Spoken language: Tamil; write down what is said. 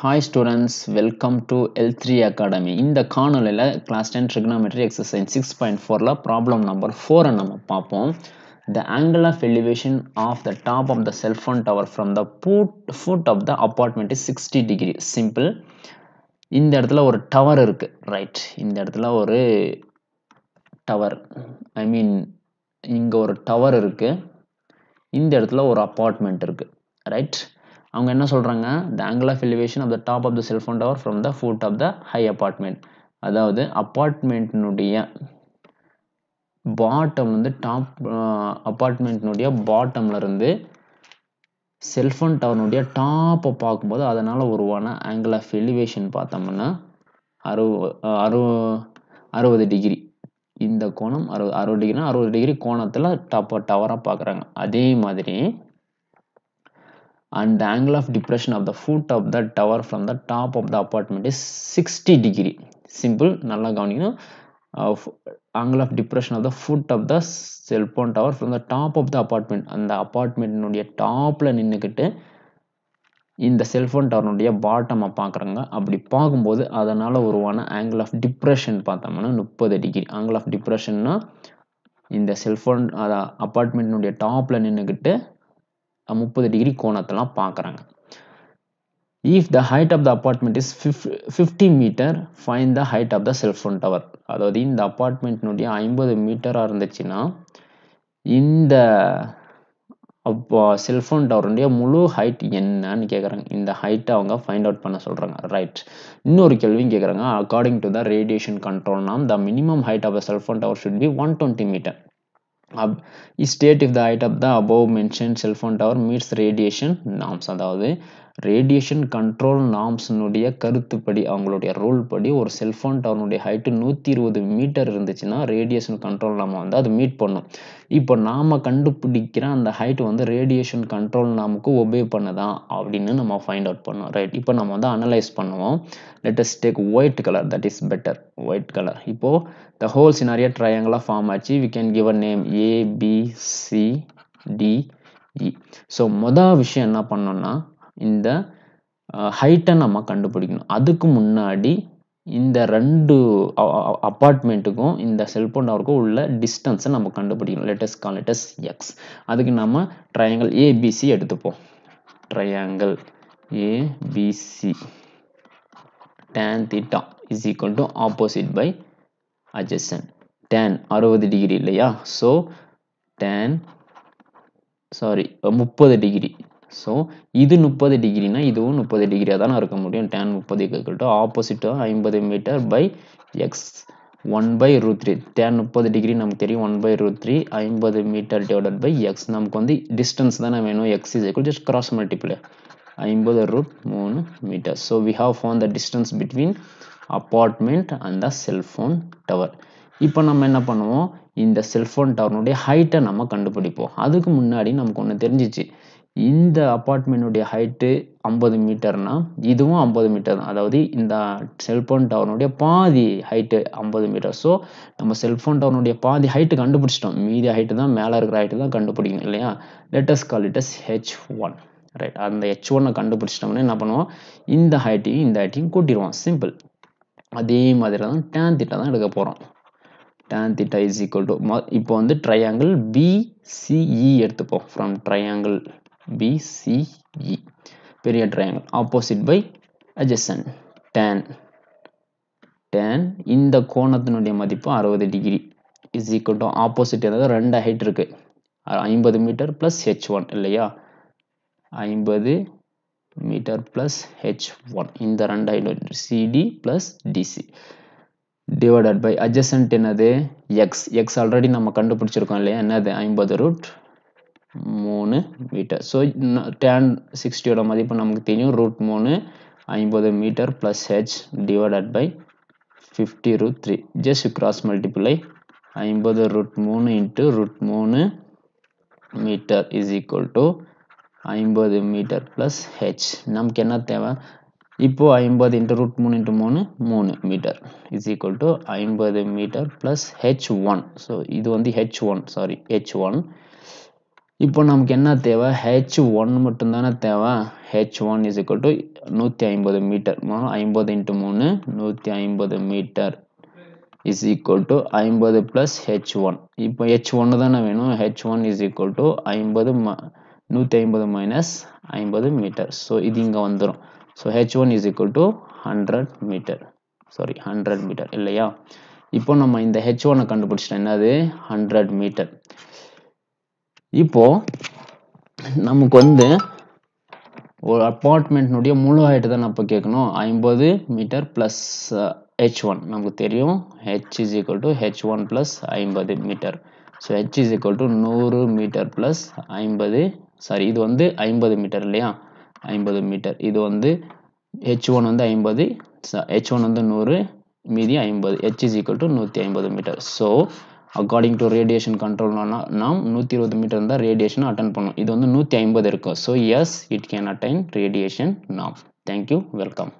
hi students welcome to L three academy இந்த காணொலியில் class ten trigonometry exercise six point ஃபோரில் ப்ராப்ளம் நம்பர் ஃபோரை நம்ம பார்ப்போம் the angle of elevation of the top of the cellphone tower from the foot foot of the apartment is sixty degree simple இந்த இடத்துல ஒரு டவர் இருக்குது ரைட் இந்த இடத்துல ஒரு டவர் ஐ மீன் இங்கே ஒரு டவர் இருக்குது இந்த இடத்துல ஒரு அப்பார்ட்மெண்ட் இருக்குது ரைட் அவங்க என்ன சொல்கிறாங்க the angle of elevation of the top of the cellphone tower from the foot of the high apartment அதாவது அப்பார்ட்மெண்ட்னுடைய பாட்டம் வந்து டாப் பாட்டமில் இருந்து செல்ஃபோன் டவர்னுடைய டாப்பை பார்க்கும்போது அதனால் உருவான ஆங்கிள் ஆஃப் எலிவேஷன் பார்த்தோம்னா அறு அறு அறுபது டிகிரி இந்த கோணம் அறுபது அறுபது டிகிரினா அறுபது டிகிரி கோணத்தில் டாப்பை டவராக பார்க்குறாங்க அதே மாதிரி and the angle of depression of the foot of the tower from the top of the apartment is 60 degree simple நல்லா கவனிக்கணும் angle of depression of the foot of the cellphone tower from the top of the the அந்த அப்பார்ட்மெண்ட்னுடைய டாப்பில் நின்றுக்கிட்டு இந்த செல்ஃபோன் டவர்னுடைய பாட்டமை பார்க்குறாங்க அப்படி பார்க்கும்போது அதனால் உருவான ஆங்கிள் ஆஃப் டிப்ரெஷன் பார்த்தோம்னா முப்பது டிகிரி ஆங்கிள் ஆஃப் டிப்ரெஷன்னா இந்த செல்ஃபோன் அதான் அப்பார்ட்மெண்ட்னுடைய டாப்பில் நின்றுக்கிட்டு முப்பது டிகிரி கோணத்தெல்லாம் பார்க்குறாங்க if the height of the apartment is fifty metre find the height of the cellphone tower அதாவது இந்த அப்பார்ட்மெண்ட்னுடைய ஐம்பது மீட்டராக இருந்துச்சுன்னா இந்த அப்போ செல்ஃபோன் டவருடைய முழு ஹைட் என்னன்னு கேட்குறாங்க இந்த ஹைட்டை அவங்க ஃபைண்ட் அவுட் பண்ண சொல்கிறாங்க ரைட் இன்னொரு கேள்வியும் கேட்குறாங்க அக்கார்டிங் டு த ரேடியேஷன் கண்ட்ரோல்னா the minimum height of the cellphone tower should be one twenty metre ab state if the height of the above mentioned cell phone tower meets radiation norms அதாவது ரேடியேஷன் கண்ட்ரோல் நாம்ஸினுடைய கருத்துப்படி அவங்களுடைய ரூல் படி ஒரு செல்ஃபோன் டவுனுடைய ஹைட்டு நூற்றி இருபது மீட்டர் இருந்துச்சுன்னா ரேடியேஷன் கண்ட்ரோல் நாம் வந்து அது மீட் பண்ணும் இப்போ நாம் கண்டுபிடிக்கிற அந்த ஹைட் வந்து ரேடியேஷன் கண்ட்ரோல் நாமுக்கு ஒபே பண்ணுதான் அப்படின்னு நம்ம ஃபைண்ட் அவுட் பண்ணோம் ரைட் இப்போ நம்ம வந்து அனலைஸ் பண்ணுவோம் let's take white colour that is better white colour இப்போது த ஹோல் சினாரியா ட்ரையாங்கிளாக ஃபார்ம் ஆச்சு we can give a name ABCD so மொதல் விஷயம் என்ன பண்ணோம்னா இந்த ஹைட்டை நம்ம கண்டுபிடிக்கணும் அதுக்கு முன்னாடி இந்த ரெண்டு அப்பார்ட்மெண்ட்டுக்கும் இந்த செல்ஃபோன் டவருக்கும் உள்ள டிஸ்டன்ஸை நம்ம கண்டுபிடிக்கணும் லேட்டஸ்ட் கால் லேட்டஸ் எக்ஸ் அதுக்கு நம்ம ட்ரையாங்கல் ஏபிசி எடுத்துப்போம் triangle ABC tan theta is equal to opposite by adjacent tan அறுபது டிகிரி இல்லையா ஸோ டேன் சாரி முப்பது டிகிரி ஸோ இது முப்பது டிகிரினா இதுவும் முப்பது டிகிரியாக தானே இருக்க முடியும் டேன் முப்பது கேட்கட்டும் டு ஆப்போசிட்டாக ஐம்பது metre by X one by root three tan முப்பது டிகிரி நமக்கு தெரியும் ஒன் பை ரூட் த்ரீ ஐம்பது மீட்டர் டிவைடட் பை எக்ஸ் நமக்கு வந்து டிஸ்டன்ஸ் தானே வேணும் X is equal just cross multiply ஐம்பது ரூட் மூணு metre so we have found the distance between apartment and the cellphone tower இப்போ நம்ம என்ன பண்ணுவோம் இந்த செல்ஃபோன் டவர்னுடைய ஹைட்டை நம்ம கண்டுபிடிப்போம் அதுக்கு முன்னாடி நமக்கு ஒன்று தெரிஞ்சிச்சு இந்த அப்பார்ட்மெண்ட்டுடைய ஹைட்டு ஐம்பது மீட்டர்னா இதுவும் ஐம்பது மீட்டர் தான் அதாவது இந்த செல்ஃபோன் டவர்னுடைய பாதி ஹைட்டு ஐம்பது மீட்டர் ஸோ நம்ம செல்ஃபோன் டவர்னுடைய பாதி ஹைட்டு கண்டுபிடிச்சிட்டோம் மீதி ஹைட்டு தான் மேலே இருக்கிற ஹைட்டு தான் கண்டுபிடிக்கணும் இல்லையா let's call it H one right அந்த ஹெச் ஒன்னை கண்டுபிடிச்சிட்டோம்னா என்ன பண்ணுவோம் இந்த ஹைட்டையும் இந்த ஹைட்டையும் கூட்டிடுவோம் சிம்பிள் அதே மாதிரி தான் டேன் திட்டா தான் எடுக்க போகிறோம் tan theta is equal to இப்போ வந்து ட்ரையாங்கிள் பிசிஇ e எடுத்துப்போம் ஃப்ரம் ட்ரையாங்கிள் பிசிஇ பெரிய triangle opposite by adjacent tan tan இந்த கோணத்தினுடைய மதிப்பு அறுபது degree is equal to opposite அதாவது ரெண்டு ஹைட் இருக்கு ஐம்பது மீட்டர் ப்ளஸ் ஹெச் ஒன் இல்லையா ஐம்பது மீட்டர் ப்ளஸ் ஹெச் ஒன் இந்த ரெண்டு height CD plus DC divided by adjacent என்னது எக்ஸ் எக்ஸ் ஆல்ரெடி நம்ம கண்டுபிடிச்சிருக்கோம் இல்லையா என்னது ஐம்பது ரூட் மூணு மீட்டர் ஸோ டேன் சிக்ஸ்டியோட மதிப்பு நமக்கு தெரியும் ரூட் மூணு ஐம்பது metre plus H divided by fifty root three just cross multiply ஐம்பது ரூட் மூணு இன்ட்டு ரூட் மூணு மீட்டர் இஸ் ஈக்குவல் டு ஐம்பது மீட்டர் ப்ளஸ் ஹெச் நமக்கு என்ன தேவை இப்போது ஐம்பது இன்ட்டு ரூட் மூணு இன்ட்டு மூணு மூணு மீட்டர் இஸ் ஈக்குவல் டு ஐம்பது metre plus H one so இது வந்து H one sorry H one இப்போ நமக்கு என்ன தேவை ஹெச் ஒன் மட்டும்தானே தேவை H one is equal to நூற்றி ஐம்பது மீட்டர் ஐம்பது இன்ட்டு மூணு நூற்றி ஐம்பது மீட்டர் இஸ் ஈக்குவல் டு ஐம்பது ப்ளஸ் ஹெச் ஒன் இப்போ ஹெச் ஒன்று தானே வேணும் H one is equal to ஐம்பது ம நூற்றி ஐம்பது மைனஸ் ஐம்பது மீட்டர் ஸோ இது இங்கே வந்துடும் so H one is equal to hundred metre sorry hundred metre இல்லையா இப்போ நம்ம இந்த ஹெச் ஒன்னை கண்டுபிடிச்சிட்டோம் என்னது ஹண்ட்ரட் மீட்டர் இப்போ நமக்கு வந்து ஒரு அப்பார்ட்மெண்ட்னுடைய முழு ஹைட்டு தான் அப்போ கேட்கணும் ஐம்பது மீட்டர் ப்ளஸ் ஹெச் ஒன் நமக்கு தெரியும் H is equal to H one plus ஐம்பது metre so H is equal to நூறு மீட்டர் ப்ளஸ் ஐம்பது சாரி இது வந்து ஐம்பது மீட்டர் இல்லையா ஐம்பது மீட்டர் இது வந்து ஹெச் ஒன் வந்து ஐம்பது ஹெச் ஒன் வந்து நூறு மீதி ஐம்பது ஹெச் இஸ் ஈக்குவல் டு நூற்றி ஐம்பது metre so according to radiation கண்ட்ரோல்னா நாம் நூற்றி இருபது மீட்டர் இருந்தால் ரேடியேஷன் அட்டன் பண்ணும் இது வந்து நூற்றி ஐம்பது இருக்கும் so yes it can attain radiation நாம் தேங்க்யூ வெல்கம்